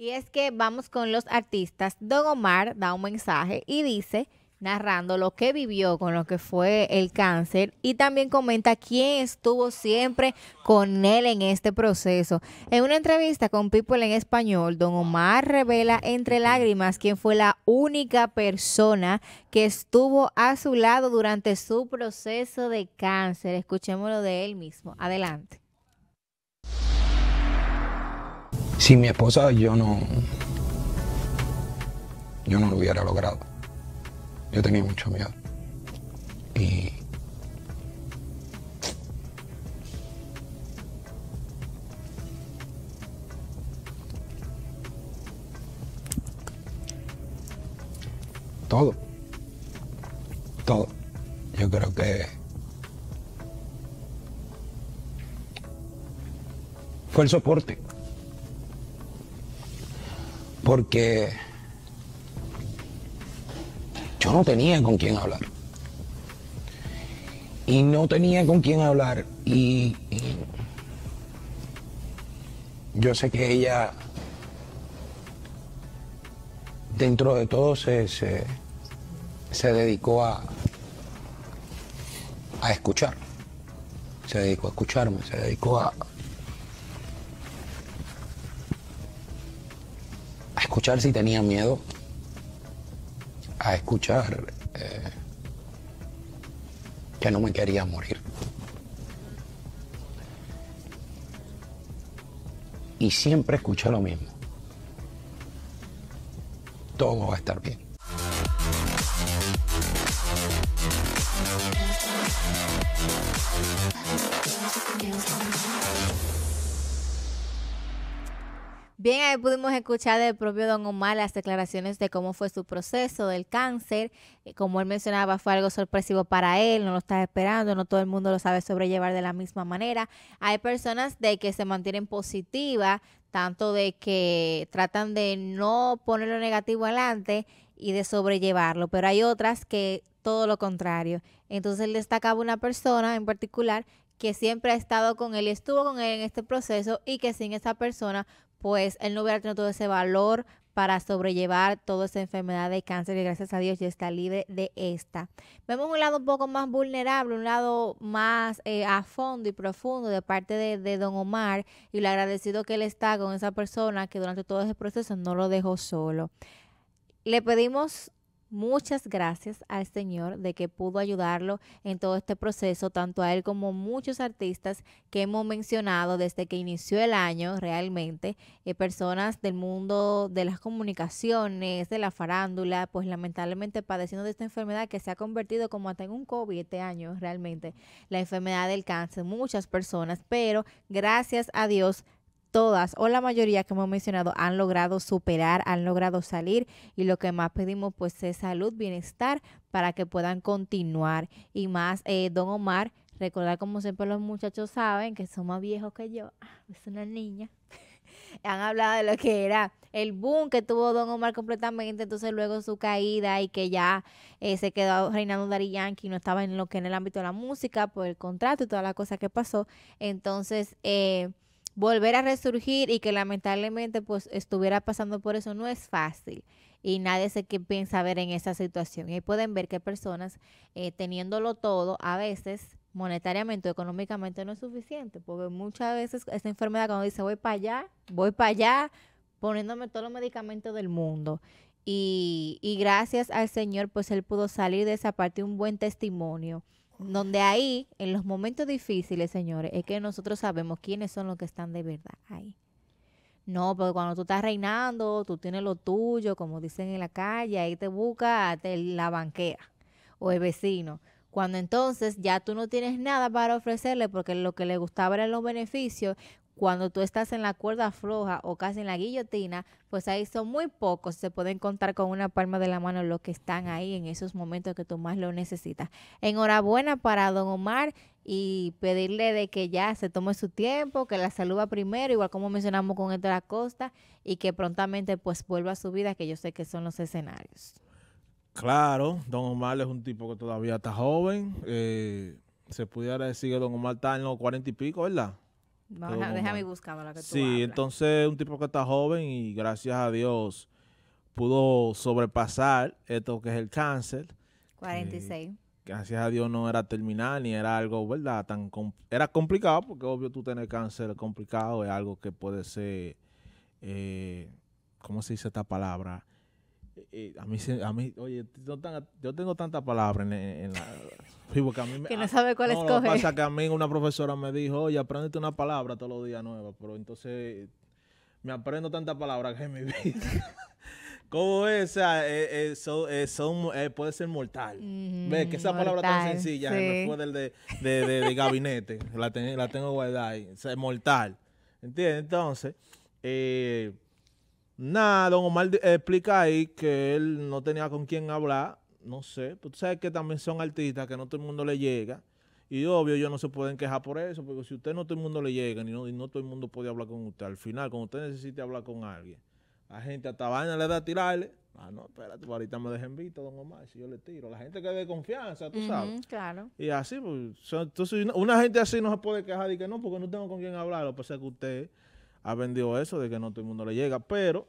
Y es que vamos con los artistas. Don Omar da un mensaje y dice, narrando lo que vivió con lo que fue el cáncer y también comenta quién estuvo siempre con él en este proceso. En una entrevista con People en Español, don Omar revela entre lágrimas quién fue la única persona que estuvo a su lado durante su proceso de cáncer. Escuchémoslo de él mismo. Adelante. Sin mi esposa yo no, yo no lo hubiera logrado. Yo tenía mucho miedo. Y todo. Todo. Yo creo que fue el soporte porque yo no tenía con quién hablar. Y no tenía con quién hablar. Y, yo sé que ella, dentro de todo, se, se dedicó a, a escuchar. Se dedicó a escucharme, se dedicó a, escuchar si tenía miedo, a escuchar eh, que no me quería morir. Y siempre escuché lo mismo. Todo va a estar bien. Bien, ahí pudimos escuchar del propio Don Omar las declaraciones de cómo fue su proceso del cáncer. Eh, como él mencionaba, fue algo sorpresivo para él, no lo estaba esperando, no todo el mundo lo sabe sobrellevar de la misma manera. Hay personas de que se mantienen positivas, tanto de que tratan de no poner lo negativo adelante y de sobrellevarlo, pero hay otras que todo lo contrario. Entonces él destacaba una persona en particular que siempre ha estado con él y estuvo con él en este proceso y que sin esa persona pues él no hubiera tenido todo ese valor para sobrellevar toda esa enfermedad de cáncer y gracias a Dios ya está libre de esta. Vemos un lado un poco más vulnerable, un lado más eh, a fondo y profundo de parte de, de, don Omar y lo agradecido que él está con esa persona que durante todo ese proceso no lo dejó solo. Le pedimos Muchas gracias al Señor de que pudo ayudarlo en todo este proceso, tanto a él como muchos artistas que hemos mencionado desde que inició el año realmente, eh, personas del mundo de las comunicaciones, de la farándula, pues lamentablemente padeciendo de esta enfermedad que se ha convertido como hasta en un COVID este año realmente, la enfermedad del cáncer, muchas personas, pero gracias a Dios todas o la mayoría que hemos mencionado han logrado superar, han logrado salir y lo que más pedimos pues es salud, bienestar para que puedan continuar y más eh, don Omar, recordar como siempre los muchachos saben que son más viejos que yo, ah, es una niña han hablado de lo que era el boom que tuvo Don Omar completamente, entonces luego su caída y que ya eh, se quedó reinando Dari Yankee, no estaba en lo que en el ámbito de la música por el contrato y toda la cosa que pasó. Entonces, eh, volver a resurgir y que lamentablemente pues estuviera pasando por eso no es fácil y nadie se piensa ver en esa situación. Y pueden ver que personas eh, teniéndolo todo a veces monetariamente o económicamente no es suficiente, porque muchas veces esta enfermedad cuando dice voy para allá, voy para allá, poniéndome todos los medicamentos del mundo. Y, y gracias al Señor, pues él pudo salir de esa parte un buen testimonio donde ahí, en los momentos difíciles, señores, es que nosotros sabemos quiénes son los que están de verdad ahí. No, porque cuando tú estás reinando, tú tienes lo tuyo, como dicen en la calle, ahí te busca la banquera o el vecino. Cuando entonces ya tú no tienes nada para ofrecerle porque lo que le gustaba eran los beneficios, cuando tú estás en la cuerda floja o casi en la guillotina, pues ahí son muy pocos, se pueden contar con una palma de la mano los que están ahí en esos momentos que tú más lo necesitas. Enhorabuena para don Omar y pedirle de que ya se tome su tiempo, que la saluda primero, igual como mencionamos con la costa, y que prontamente pues vuelva a su vida, que yo sé que son los escenarios. Claro, Don Omar es un tipo que todavía está joven. Eh, se pudiera decir que Don Omar está en los cuarenta y pico, ¿verdad? déjame Sí, entonces un tipo que está joven y gracias a Dios pudo sobrepasar esto que es el cáncer. 46. gracias a Dios no era terminal ni era algo, ¿verdad? Tan era complicado porque obvio tú tener cáncer complicado es algo que puede ser, eh, ¿cómo se dice esta palabra? a mí, a mí, oye, yo tengo tanta palabras en, en, la... que a mí me, que no sabe cuál escoger. que pasa que a mí una profesora me dijo, oye, aprende una palabra todos los días nueva, pero entonces me aprendo tanta palabra que en mi vida... ¿Cómo es? O sea, eh, eh, eh, son, puede ser mortal. ve Que esa palabra tan sencilla después del de, gabinete. la, la tengo guardada ahí. Es mortal. ¿Entiendes? Entonces, Nada, don Omar eh, explica ahí que él no tenía con quién hablar, no sé, pero tú sabes que también son artistas que no todo el mundo le llega. Y obvio, ellos no se pueden quejar por eso, porque si usted no todo el mundo le llega y no, todo el mundo puede hablar con usted, al final, cuando usted necesite hablar con alguien, la gente hasta vaina le da a tirarle. Ah, no, espérate, pues ahorita me dejen visto, don Omar, si yo le tiro. La gente que de confianza, tú sabes. Claro. Y así, pues, una, gente así no se puede quejar y que no, porque no tengo con quién hablar, lo que que usted ha vendido eso de que no todo el mundo le llega. Pero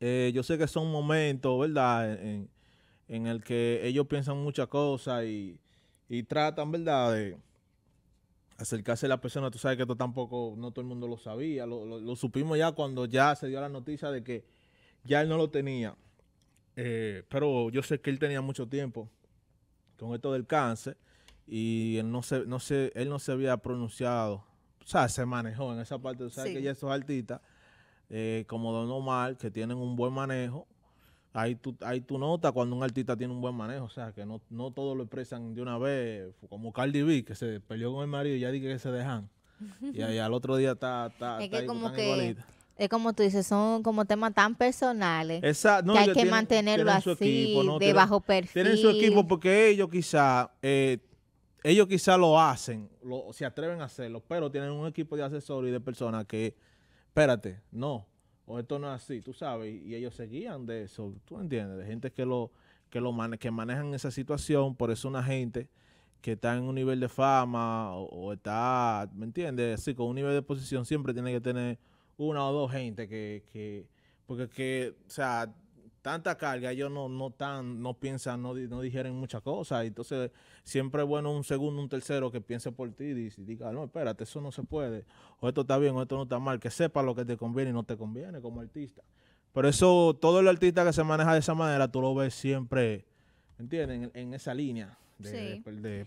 eh, yo sé que son momentos, ¿verdad? En, el que ellos piensan muchas cosas y, tratan, ¿verdad? De acercarse a la persona. Tú sabes que esto tampoco, no todo el mundo lo sabía. Lo, supimos ya cuando ya se dio la noticia de que ya él no lo tenía. Eh, pero yo sé que él tenía mucho tiempo con esto del cáncer y él no se, no se, él no se había pronunciado o sea, se manejó en esa parte. O sea, que ya esos artistas, eh, como Don Omar, que tienen un buen manejo, ahí tú, ahí tú notas cuando un artista tiene un buen manejo. O sea, que no, no todos lo expresan de una vez, como Cardi B, que se peleó con el marido y ya dije que se dejan. Y, ahí al otro día está, está, es como que Es como tú dices, son como temas tan personales que hay que mantenerlo así, de bajo perfil. Tienen su equipo porque ellos quizá eh, ellos quizá lo hacen, lo, se atreven a hacerlo, pero tienen un equipo de asesores y de personas que, espérate, no, o esto no es así, tú sabes, y, ellos se guían de eso, tú entiendes, de gente que lo que lo que manejan esa situación, por eso una gente que está en un nivel de fama o, está, ¿me entiendes? Así, con un nivel de posición siempre tiene que tener una o dos gente que, que porque que, o sea, tanta carga, ellos no, no, tan, no piensan, no, no muchas cosas. Entonces, siempre es bueno un segundo, un tercero que piense por ti y diga, no, espérate, eso no se puede, o esto está bien, o esto no está mal, que sepa lo que te conviene y no te conviene como artista. Pero eso, todo el artista que se maneja de esa manera, tú lo ves siempre, ¿entiendes? en esa línea sí.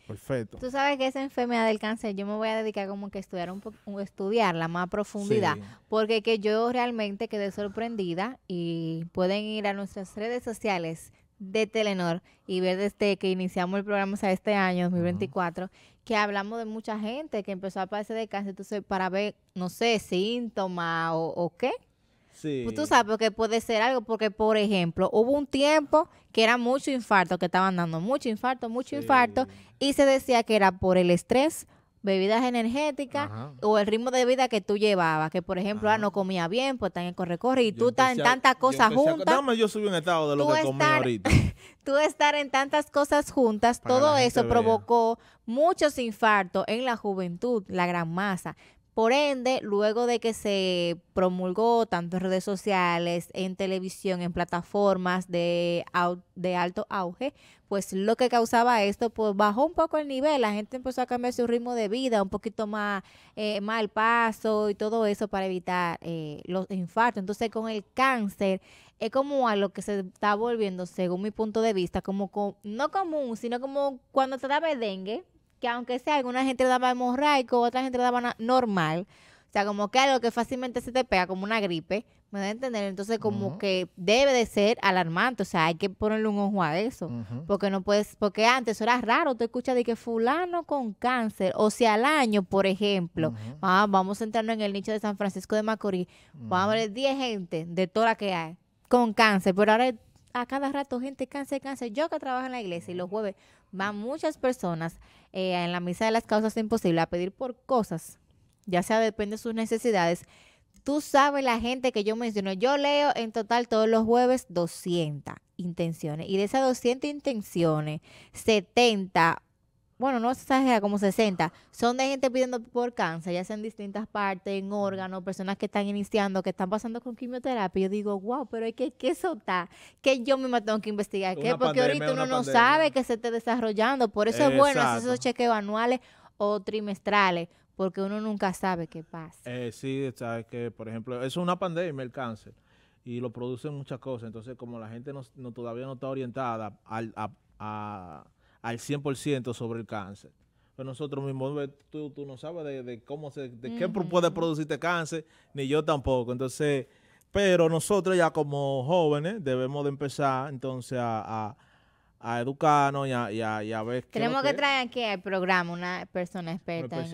perfecto. Tú sabes que esa enfermedad del cáncer yo me voy a dedicar como que a estudiar un estudiarla más a profundidad, porque que yo realmente quedé sorprendida y pueden ir a nuestras redes sociales de Telenor y ver desde que iniciamos el programa, o este año 2024, que hablamos de mucha gente que empezó a padecer de cáncer, entonces para ver, no sé, síntomas o qué, pues tú sabes que puede ser algo, porque por ejemplo, hubo un tiempo que era mucho infarto, que estaban dando mucho infarto, mucho infarto, y se decía que era por el estrés, bebidas energéticas o el ritmo de vida que tú llevabas, que por ejemplo, ah, no comía bien, pues están en corre-corre y tú estás en tantas cosas juntas. yo tú estar en tantas cosas juntas, todo eso provocó muchos infartos en la juventud, la gran masa. Por ende, luego de que se promulgó tanto en redes sociales, en televisión, en plataformas de, alto auge, pues lo que causaba esto, pues bajó un poco el nivel, la gente empezó a cambiar su ritmo de vida, un poquito más, eh, paso y todo eso para evitar eh, los infartos. Entonces con el cáncer es como a lo que se está volviendo, según mi punto de vista, como no común, sino como cuando te da dengue, aunque sea alguna gente le daba hemorraico, otra gente le daba normal, o sea, como que algo que fácilmente se te pega, como una gripe, me da a entender. Entonces, como que debe de ser alarmante, o sea, hay que ponerle un ojo a eso, porque no puedes, porque antes era raro, tú escuchas de que fulano con cáncer, o sea, al año, por ejemplo, ah, vamos a entrarnos en el nicho de San Francisco de Macorís, vamos a ver 10 gente de toda la que hay con cáncer, pero ahora a cada rato gente cáncer, cáncer. Yo que trabajo en la iglesia y los jueves van muchas personas eh, en la misa de las causas imposibles a pedir por cosas, ya sea depende de sus necesidades. Tú sabes la gente que yo menciono. Yo leo en total todos los jueves 200 intenciones. Y de esas 200 intenciones, 70 bueno, no exagera, como 60, son de gente pidiendo por cáncer, ya sea distintas partes, en órganos, personas que están iniciando, que están pasando con quimioterapia. Yo digo, wow, pero es que, eso está, que yo misma tengo que investigar, que porque ahorita uno no sabe que se esté desarrollando. Por eso es bueno hacer esos chequeos anuales o trimestrales, porque uno nunca sabe qué pasa. Eh, sí, sabes que, por ejemplo, es una pandemia el cáncer y lo producen muchas cosas. Entonces, como la gente no, todavía no está orientada a al 100% sobre el cáncer. Pero nosotros mismos, tú, no sabes de, cómo se, de qué puede producirte cáncer, ni yo tampoco. Entonces, pero nosotros ya como jóvenes debemos de empezar entonces a, educarnos y a, y ver Tenemos que, traer aquí al programa una persona experta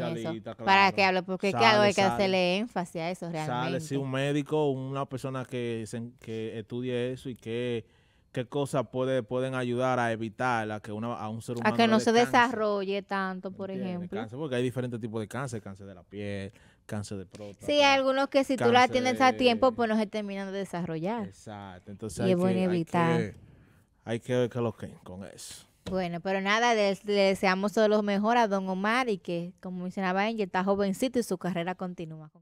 Para que hable, porque claro, hay que hacerle énfasis a eso realmente. Sale, sí, un médico, una persona que, que estudie eso y que qué cosas puede, pueden ayudar a evitar a que una, a un ser humano. A que no se desarrolle tanto, por ejemplo. porque hay diferentes tipos de cáncer, cáncer de la piel, cáncer de próstata. Sí, hay algunos que si tú la tienes a tiempo, pues no se terminan de desarrollar. Exacto, entonces hay, que, evitar. hay que hay que ver lo con eso. Bueno, pero nada, le, deseamos todo lo mejor a Don Omar y que, como mencionaba Angel, está jovencito y su carrera continúa.